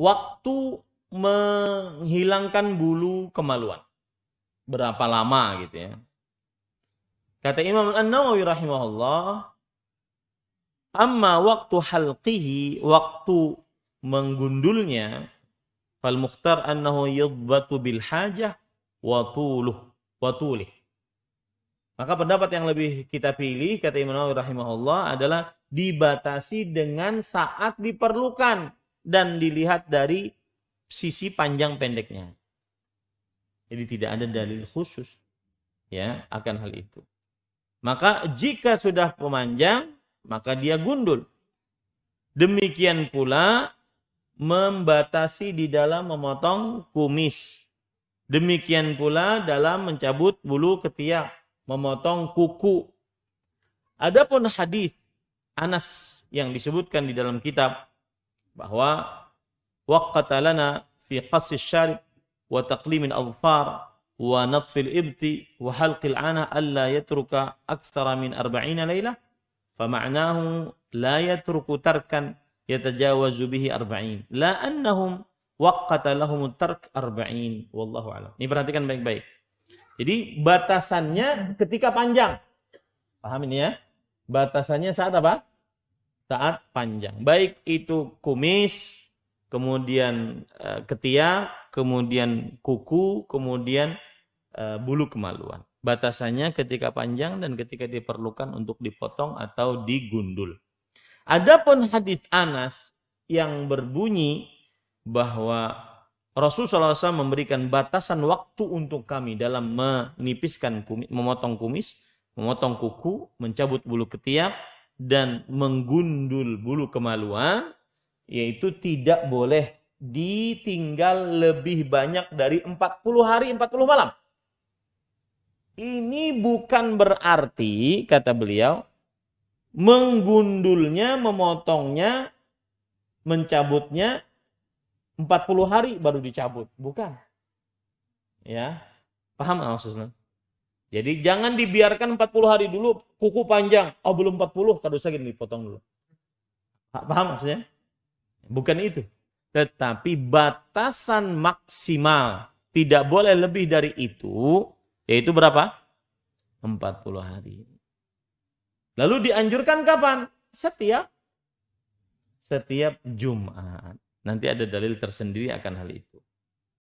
waktu menghilangkan bulu kemaluan. Berapa lama gitu ya. Kata Imam An-Nawawi rahimahullah, amma waktu halqihi, waktu menggundulnya, fal mukhtar annahu yudbatu bil hajah wa tuluh wa tulih. Maka pendapat yang lebih kita pilih, kata Imam Nawawi rahimahullah, adalah dibatasi dengan saat diperlukan dan dilihat dari sisi panjang pendeknya. Jadi tidak ada dalil khusus ya akan hal itu. Maka jika sudah pemanjang, maka dia gundul. Demikian pula membatasi di dalam memotong kumis. Demikian pula dalam mencabut bulu ketiak, memotong kuku. Adapun hadis Anas yang disebutkan di dalam kitab bahwa waqata lana fi qas syarib wa taqlimin adfar wa natfil ibti wa halqil ana alla yatruka akthara min 40 lailah fama'nahu la yatruku tarkan yatajawazu bihi 40 la annahum waqqata lahum tark 40 wallahu alam ini perhatikan baik-baik jadi batasannya ketika panjang paham ini ya batasannya saat apa taat panjang. Baik itu kumis, kemudian e, eh, ketiak, kemudian kuku, kemudian eh, bulu kemaluan. Batasannya ketika panjang dan ketika diperlukan untuk dipotong atau digundul. Adapun hadis Anas yang berbunyi bahwa Rasulullah SAW memberikan batasan waktu untuk kami dalam menipiskan kumis, memotong kumis, memotong kuku, mencabut bulu ketiak, dan menggundul bulu kemaluan yaitu tidak boleh ditinggal lebih banyak dari 40 hari 40 malam. Ini bukan berarti kata beliau menggundulnya, memotongnya, mencabutnya 40 hari baru dicabut, bukan. Ya. Paham maksudnya? Jadi jangan dibiarkan 40 hari dulu kuku panjang. Oh belum 40, saya gini dipotong dulu. Paham maksudnya? Bukan itu. Tetapi batasan maksimal tidak boleh lebih dari itu, yaitu berapa? 40 hari. Lalu dianjurkan kapan? Setiap setiap Jumat. Nanti ada dalil tersendiri akan hal itu.